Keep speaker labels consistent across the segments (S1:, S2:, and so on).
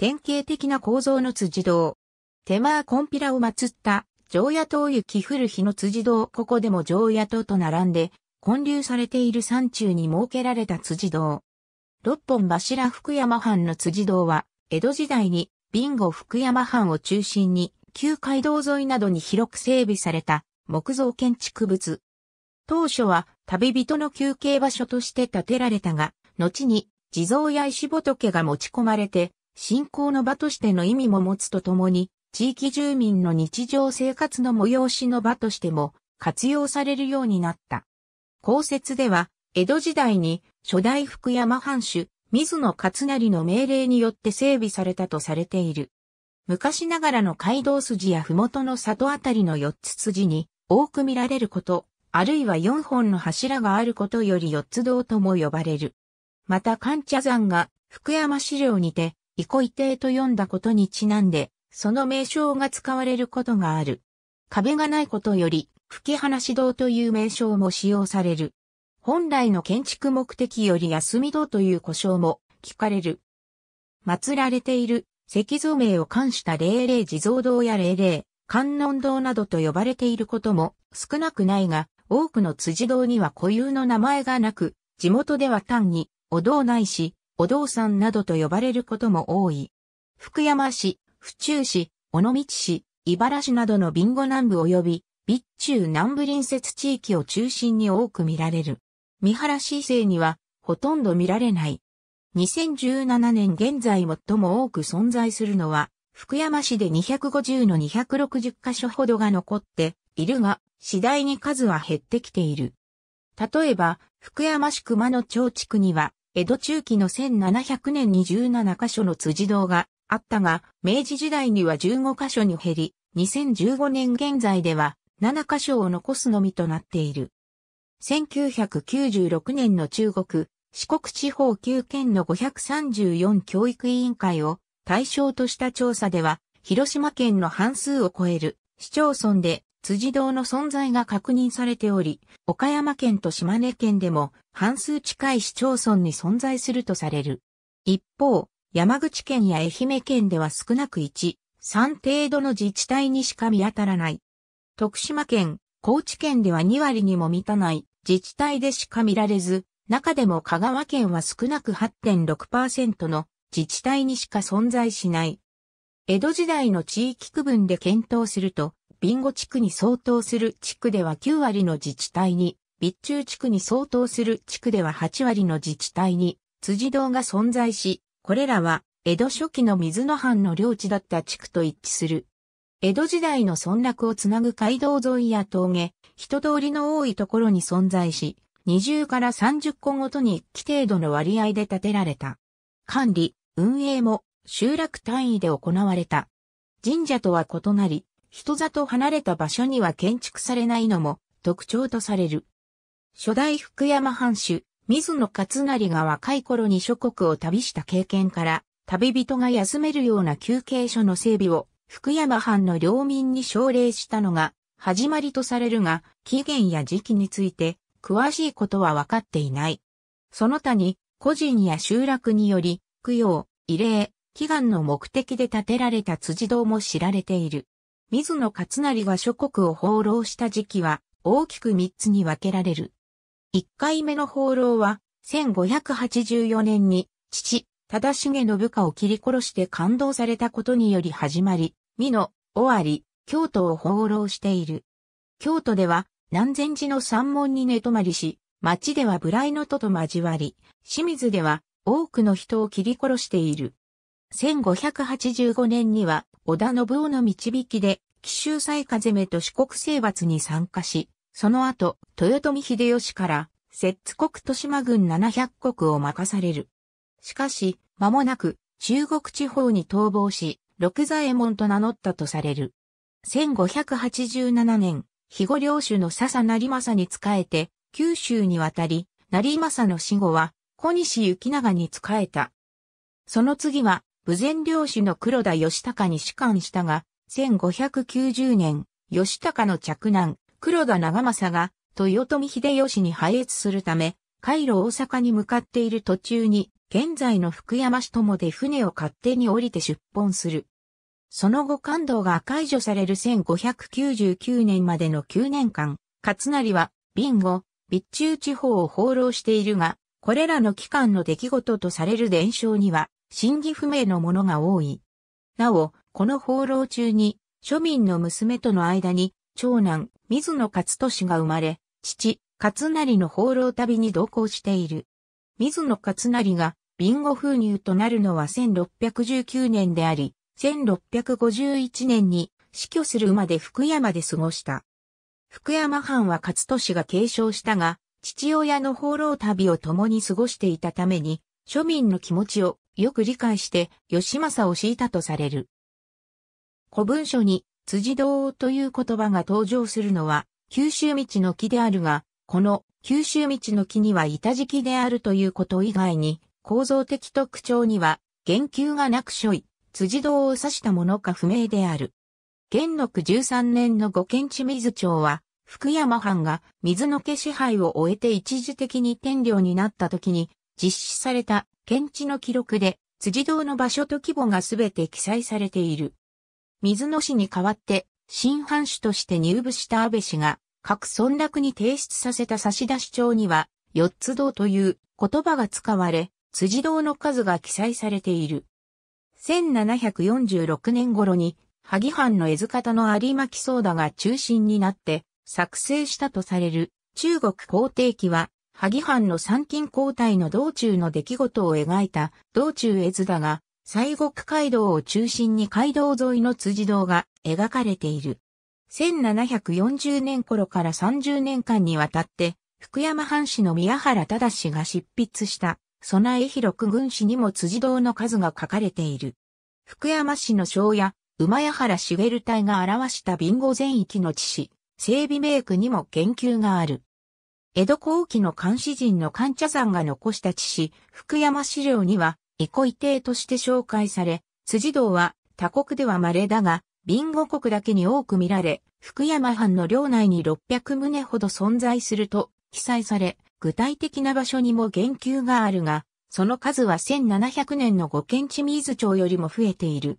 S1: 典型的な構造の辻堂。手間コンピラを祀った、常夜灯雪降る日の辻堂。ここでも常夜灯と並んで、建立されている山中に設けられた辻堂。六本柱福山藩の辻堂は、江戸時代に、ビンゴ福山藩を中心に、旧街道沿いなどに広く整備された木造建築物。当初は旅人の休憩場所として建てられたが、後に地蔵や石仏が持ち込まれて信仰の場としての意味も持つとともに、地域住民の日常生活の催しの場としても活用されるようになった。公説では、江戸時代に初代福山藩主、水野勝成の命令によって整備されたとされている。昔ながらの街道筋や麓の里あたりの四つ筋に多く見られること、あるいは四本の柱があることより四つ道とも呼ばれる。また、関茶山が福山資料にてイコイ定と呼んだことにちなんで、その名称が使われることがある。壁がないことより、吹き放し堂という名称も使用される。本来の建築目的より休み堂という呼称も聞かれる。祀られている石像名を冠した霊霊地蔵堂や霊霊、観音堂などと呼ばれていることも少なくないが、多くの辻堂には固有の名前がなく、地元では単にお堂ないし、お堂山などと呼ばれることも多い。福山市、府中市、尾道市、茨市などのビンゴ南部及び、備中南部隣接地域を中心に多く見られる。三原市勢には、ほとんど見られない。2017年現在最も多く存在するのは、福山市で250の260カ所ほどが残っているが、次第に数は減ってきている。例えば、福山市熊野町地区には江戸中期の1700年に17カ所の辻堂があったが、明治時代には15カ所に減り、2015年現在では7カ所を残すのみとなっている。1996年の中国、四国地方9県の534教育委員会を対象とした調査では、広島県の半数を超える市町村で辻堂の存在が確認されており、岡山県と島根県でも半数近い市町村に存在するとされる。一方、山口県や愛媛県では少なく1、3程度の自治体にしか見当たらない。徳島県、高知県では2割にも満たない自治体でしか見られず、中でも香川県は少なく8.6%の自治体にしか存在しない。江戸時代の地域区分で検討すると、ビンゴ地区に相当する地区では9割の自治体に備中地区に相当する地区では8割の自治体に辻堂が存在し、これらは江戸初期の水野藩の領地だった地区と一致する。江戸時代の村落をつなぐ街道沿いや峠、人通りの多いところに存在し、20から30個ごとに規程度の割合で建てられた。管理、運営も集落単位で行われた。神社とは異なり、人里離れた場所には建築されないのも特徴とされる。初代福山藩主、水野勝成が若い頃に諸国を旅した経験から、旅人が休めるような休憩所の整備を福山藩の領民に奨励したのが始まりとされるが、期限や時期について詳しいことは分かっていない。その他に個人や集落により、供養、慰霊、祈願の目的で建てられた辻堂も知られている。水野勝成が諸国を放浪した時期は大きく三つに分けられる。1回目の放浪は、1584年に、父、忠重の部下を切り殺して感動されたことにより始まり、美濃、尾張、京都を放浪している。京都では、南禅寺の山門に寝泊まりし、町ではブライノトと交わり、清水では多くの人を切り殺している。1585年には、織田信夫の導きで、奇襲再攻めと四国征伐に参加し、その後、豊臣秀吉から、摂津国豊島軍700国を任される。しかし、間もなく、中国地方に逃亡し、六左衛門と名乗ったとされる。1587年、肥後領主の笹成政に仕えて、九州に渡り、成政の死後は、小西行長に仕えた。その次は、武前領主の黒田義高に仕官したが、1590年、義高の嫡男、黒田長政が豊臣秀吉に配越するため、回路大阪に向かっている途中に、現在の福山市ともで船を勝手に降りて出奔する。その後関東が解除される1599年までの9年間、勝成は、ビンゴ、備中地方を放浪しているが、これらの期間の出来事とされる伝承には、真偽不明のものが多い。なお、この放浪中に、庶民の娘との間に、長男、水野勝利が生まれ、父、勝成の放浪旅に同行している。水野勝成が、ビンゴ風入となるのは1619年であり、1651年に死去するまで福山で過ごした。福山藩は勝利が継承したが、父親の放浪旅を共に過ごしていたために、庶民の気持ちをよく理解して、吉政を敷いたとされる。古文書に、辻堂という言葉が登場するのは、九州道の木であるが、この九州道の木には板敷きであるということ以外に、構造的特徴には言及がなくしょい、辻堂を指したものか不明である。元禄13年の御県地水町は、福山藩が水の家支配を終えて一時的に天領になった時に実施された県地の記録で辻堂の場所と規模がすべて記載されている。水野氏に代わって、新藩主として入部した安倍氏が、各村落に提出させた差出帳には、四つ道という言葉が使われ、辻堂の数が記載されている。1746年頃に、萩藩の絵図方の有巻宗田が中心になって、作成したとされる中国皇帝記は、萩藩の参勤交代の道中の出来事を描いた道中絵図だが、西国街道を中心に街道沿いの辻堂が描かれている。1740年頃から30年間にわたって、福山藩士の宮原忠が執筆した、備え広く軍師にも辻堂の数が書かれている。福山市の庄や、馬屋原茂隊が表したビンゴ全域の地史、整備名区にも研究がある。江戸後期の監視人の関茶山が残した地史、福山資料には、イコイテとして紹介され、辻堂は他国では稀だが、ビンゴ国だけに多く見られ、福山藩の領内に600棟ほど存在すると記載され、具体的な場所にも言及があるが、その数は1700年の五県地水町よりも増えている。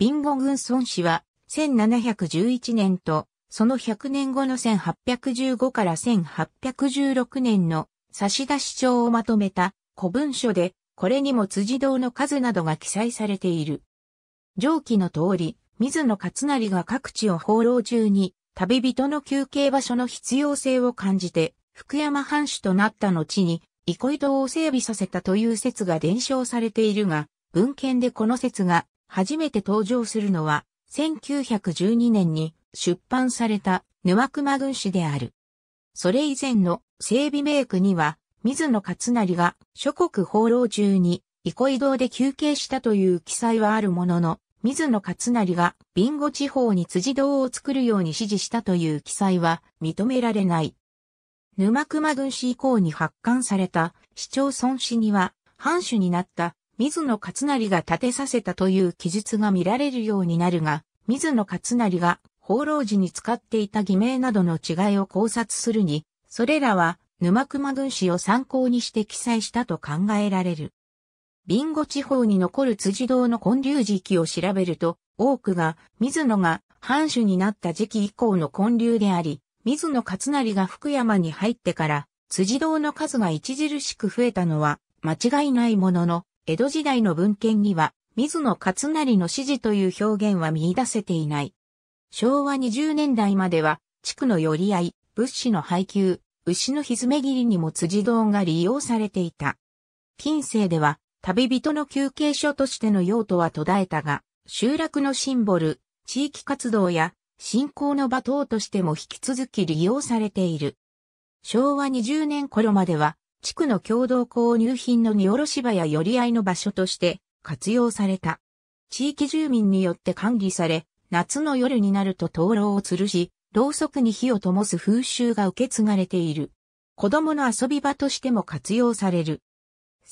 S1: ビンゴ軍孫氏は1711年と、その100年後の1815から1816年の差出帳をまとめた古文書でこれにも辻堂の数などが記載されている。上記の通り、水野勝成が各地を放浪中に、旅人の休憩場所の必要性を感じて、福山藩主となった後に、憩い堂を整備させたという説が伝承されているが、文献でこの説が初めて登場するのは、1912年に出版された沼熊軍師である。それ以前の整備メイクには、水野勝成が諸国放浪中に、憩移動で休憩したという記載はあるものの、水野勝成がビンゴ地方に辻堂を作るように指示したという記載は認められない。沼熊軍史以降に発刊された市町村史には、藩主になった水野勝成が建てさせたという記述が見られるようになるが、水野勝成が放浪時に使っていた偽名などの違いを考察するに、それらは沼熊軍史を参考にして記載したと考えられる。ビンゴ地方に残る辻堂の建立時期を調べると、多くが、水野が藩主になった時期以降の建立であり、水野勝成が福山に入ってから、辻堂の数が著しく増えたのは、間違いないものの、江戸時代の文献には、水野勝成の指示という表現は見出せていない。昭和20年代までは、地区の寄り合い、物資の配給、牛のひずめ切りにも辻堂が利用されていた。近世では、旅人の休憩所としての用途は途絶えたが、集落のシンボル、地域活動や信仰の場等としても引き続き利用されている。昭和20年頃までは、地区の共同購入品の荷卸場や寄り合いの場所として活用された。地域住民によって管理され、夏の夜になると灯籠を吊るし、ろうそくに火を灯す風習が受け継がれている。子供の遊び場としても活用される。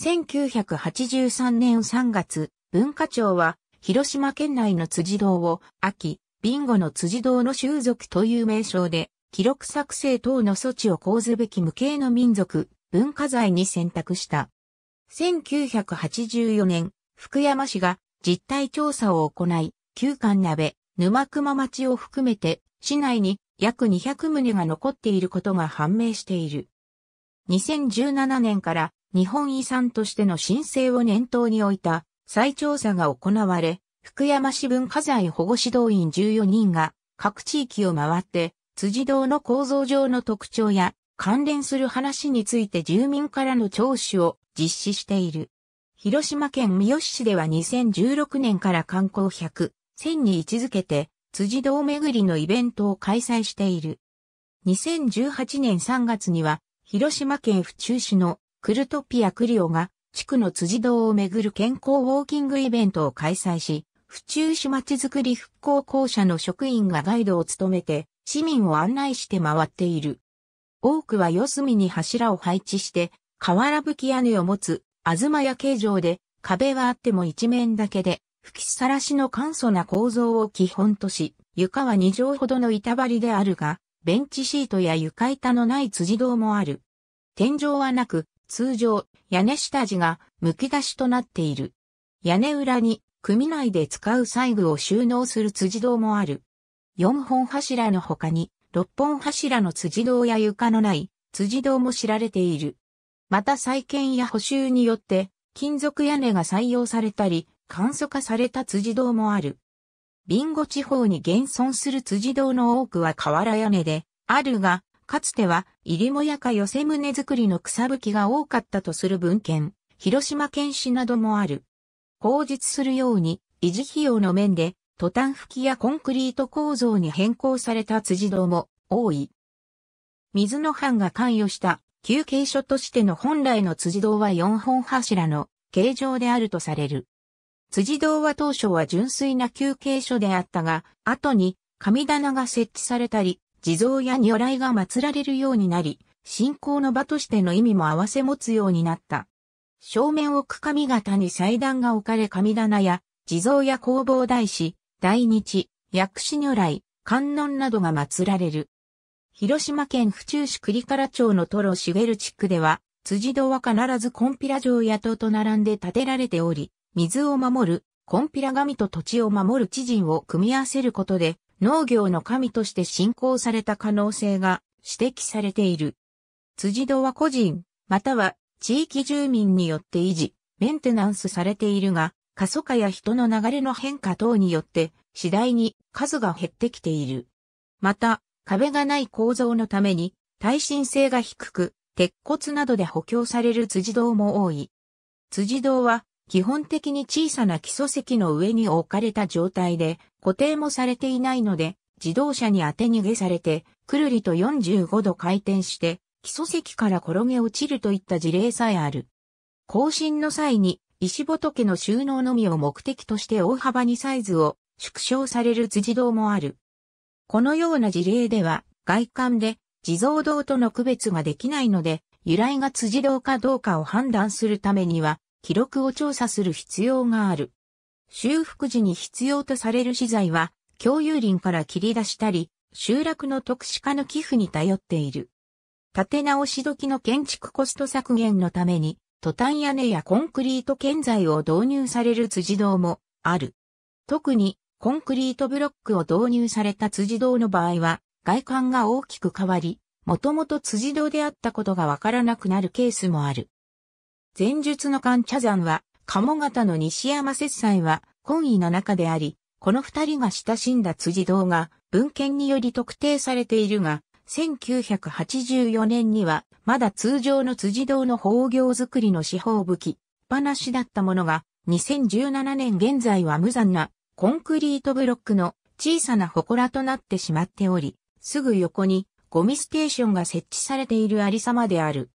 S1: 1983年3月、文化庁は、広島県内の辻堂を、秋、ビンゴの辻堂の習俗という名称で、記録作成等の措置を講ずべき無形の民族、文化財に選択した。1984年、福山市が実態調査を行い、旧館鍋、沼熊町を含めて市内に約200棟が残っていることが判明している。2017年から日本遺産としての申請を念頭に置いた再調査が行われ、福山市文化財保護指導員14人が各地域を回って辻堂の構造上の特徴や関連する話について住民からの聴取を実施している。広島県三好市では2016年から観光100、1000に位置づけて辻堂巡りのイベントを開催している。2018年3月には、広島県府中市のクルトピアクリオが、地区の辻堂を巡る健康ウォーキングイベントを開催し、府中市まちづくり復興公社の職員がガイドを務めて、市民を案内して回っている。多くは四隅に柱を配置して、瓦葺き屋根を持つ、東屋形状で、壁はあっても一面だけで、吹きさらしの簡素な構造を基本とし、床は2畳ほどの板張りであるが、ベンチシートや床板のない辻堂もある。天井はなく、通常、屋根下地が剥き出しとなっている。屋根裏に、組内で使う細具を収納する辻堂もある。4本柱の他に、6本柱の辻堂や床のない辻堂も知られている。また再建や補修によって、金属屋根が採用されたり、簡素化された辻堂もある。ビンゴ地方に現存する辻堂の多くは瓦屋根で、あるが、かつては、入りもやか寄せ棟作りの草吹きが多かったとする文献、広島県史などもある。口実するように、維持費用の面で、トタン吹きやコンクリート構造に変更された辻堂も多い。水野藩が関与した休憩所としての本来の辻堂は四本柱の形状であるとされる。辻堂は当初は純粋な休憩所であったが、後に神棚が設置されたり、地蔵や如来が祀られるようになり、信仰の場としての意味も合わせ持つようになった。正面奥上方に祭壇が置かれ神棚や地蔵や工房大師、大日、薬師如来、観音などが祀られる。広島県府中市栗原町のトロシル地区では、辻堂は必ずコンピラ城や塔と並んで建てられており、水を守る、コンピラ神と土地を守る知人を組み合わせることで、農業の神として信仰された可能性が指摘されている。辻堂は個人、または地域住民によって維持、メンテナンスされているが、過疎化や人の流れの変化等によって次第に数が減ってきている。また、壁がない構造のために耐震性が低く、鉄骨などで補強される辻堂も多い。辻堂は基本的に小さな基礎石の上に置かれた状態で固定もされていないので自動車に当て逃げされてくるりと45度回転して基礎石から転げ落ちるといった事例さえある。更新の際に石仏の収納のみを目的として大幅にサイズを縮小される辻堂もある。このような事例では外観で地蔵堂との区別ができないので由来が辻堂かどうかを判断するためには記録を調査する必要がある。修復時に必要とされる資材は、共有林から切り出したり、集落の特殊化の寄付に頼っている。建て直し時の建築コスト削減のために、トタン屋根やコンクリート建材を導入される辻堂もある。特にコンクリートブロックを導入された辻堂の場合は外観が大きく変わり、もともと辻堂であったことがわからなくなるケースもある。前述の関茶山は、鴨型の西山雪斎は、懇意の中であり、この二人が親しんだ辻堂が、文献により特定されているが、1984年には、まだ通常の辻堂の法行作りの司法武器、話だったものが、2017年現在は無残な、コンクリートブロックの小さな祠となってしまっており、すぐ横にゴミステーションが設置されているありさまである。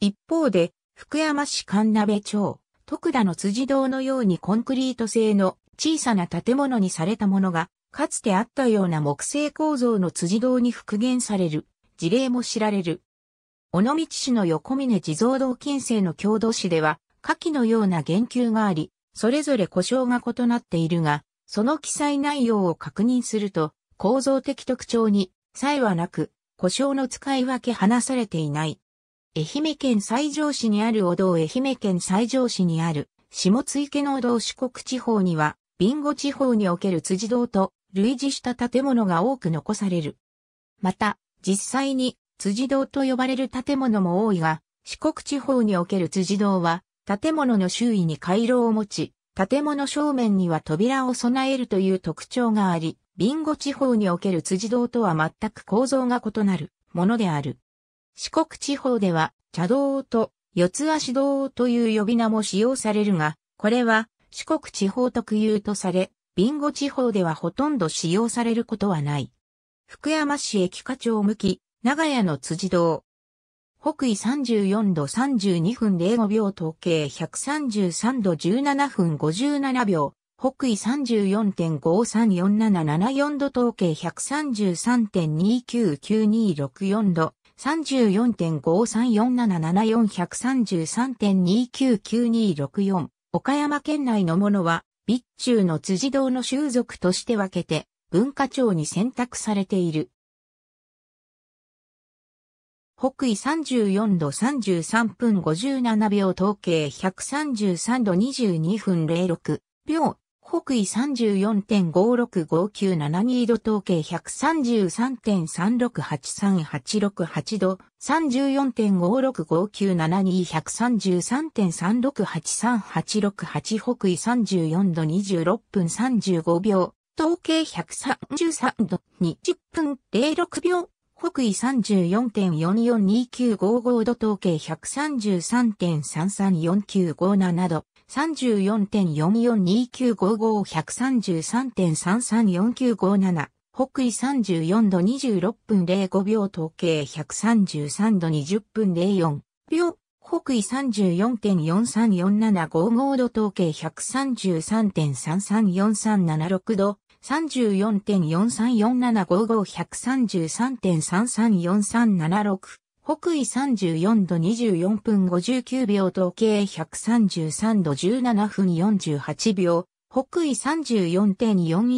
S1: 一方で、福山市神鍋町、徳田の辻堂のようにコンクリート製の小さな建物にされたものが、かつてあったような木製構造の辻堂に復元される事例も知られる。尾道市の横峰地蔵堂近世の郷土史では、下記のような言及があり、それぞれ故障が異なっているが、その記載内容を確認すると、構造的特徴に、差異はなく、故障の使い分け話されていない。愛媛県西条市にあるお堂愛媛県西条市にある下津池のお堂四国地方には、ビンゴ地方における辻堂と類似した建物が多く残される。また、実際に辻堂と呼ばれる建物も多いが、四国地方における辻堂は、建物の周囲に回廊を持ち、建物正面には扉を備えるという特徴があり、ビンゴ地方における辻堂とは全く構造が異なるものである。四国地方では、茶道と四つ足道という呼び名も使用されるが、これは四国地方特有とされ、ビンゴ地方ではほとんど使用されることはない。福山市駅課長向き、長屋の辻堂。北緯34度32分05秒統計133度17分57秒。北緯34.534774度統計133.299264度、34.53477433.299264岡山県内のものは、備中の辻堂の習俗として分けて、文化庁に選択されている。北緯34度33分57秒統計133度22分06秒北緯34.565972度統計1 3 3 3 6 8 3 8 6 8度3 4 5 6 5 9 7 2 1 3 3 3 6 8 3 8 8 6 8北緯34度26分35秒統計133度20分06秒北緯34.442955度統計133.334957度、3 4 4 4 2 9 5 5 1 3 3 3 3 4 9 5 7北緯34度26分05秒統計133度20分04秒北緯34.43475 5度統計133.334376度34.434755133.334376北緯34度24分59秒統計133度17分48秒、北緯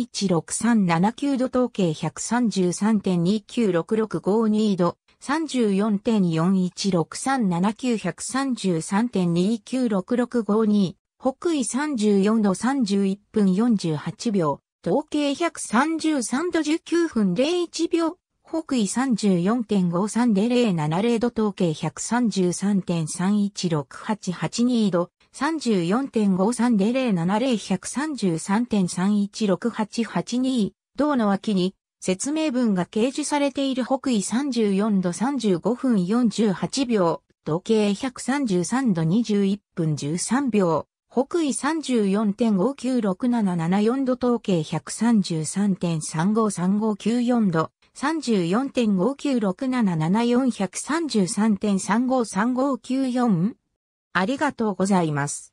S1: 34.416379度統計133.296652度、34.41637913.296652、北緯34度31分48秒、統計133度19分01秒、北緯34.530070度統計1 3 3 3 1 6 8 8 2度3 4 5 3 0 0 7 0 1 3 3 3 1 6 8 8 8 2道の脇に説明文が掲示されている北緯34度35分48秒、時計133度21分13秒、北緯3 4 5 9 6 7 7 4度統計133.353594度、3 4 5 9 6 7 7 4 3 3 3 5 3 5 9 4ありがとうございます。